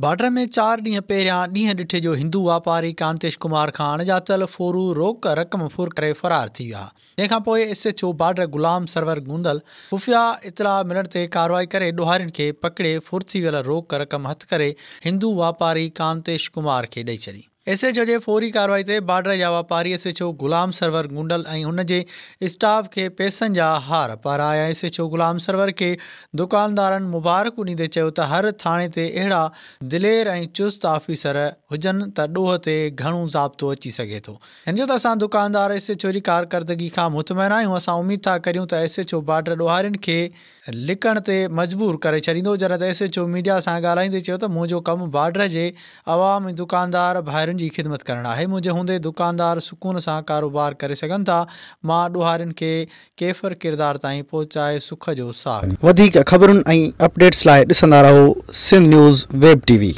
border में चार ॾींहं पहिरियां ॾींहुं ॾिठे जो हिंदू वापारी कांतेश कुमार खां अणिजातल फोरू रोक रक़म फुर करे फ़रार थी विया तंहिंखां पोइ S H O border Ghulam Sarwar Gondal खुफ़िया इतला मिलण ते कारवाई करे ॾोहारियुनि खे पकिड़े फुर थी वियल रोक रक़म हथु करे हिंदू वापारी कांतेश कुमार खे ॾेई छॾियईं एस एच ओ जे फौरी कार्रवाई ते बाडर जा वापारी S H O Ghulam Sarwar Gondal ऐं हुनजे स्टाफ खे पैसनि जा हार पाराया S H O Ghulam Sarwar खे दुकानदारनि मुबारक ॾींदे चयो त हर थाणे ते अहिड़ा दिलेर ऐं चुस्त ऑफिसर हुजनि त ॾोह ते घणो ज़ाब्तो अची सघे थो हिन जो त असां दुकानदार एस एच ओ जी कारकर्दगी खां मुतमिन आहियूं असां उमेदु था करियूं त एस एच ओ बाडर ॾोहारिनि खे लिकण ते मजबूर करे छॾींदो जॾहिं त एस एच ओ मीडिया सां ॻाल्हाईंदे चयो त मुंहिंजो कमु बाडर जे आवाम दुकानदार ख़िदमत करणु आहे मुंहिंजे हूंदे दुकानदार सुकून सां कारोबार करे सघनि था मां ॾुहारिनि खे केफ़र किरदार ताईं पहुचाए सुख जो साथ वधीक ख़बरुनि ऐं अपडेट्स लाइ ॾिसंदा रहो सिंध न्यूज़ वेब टीवी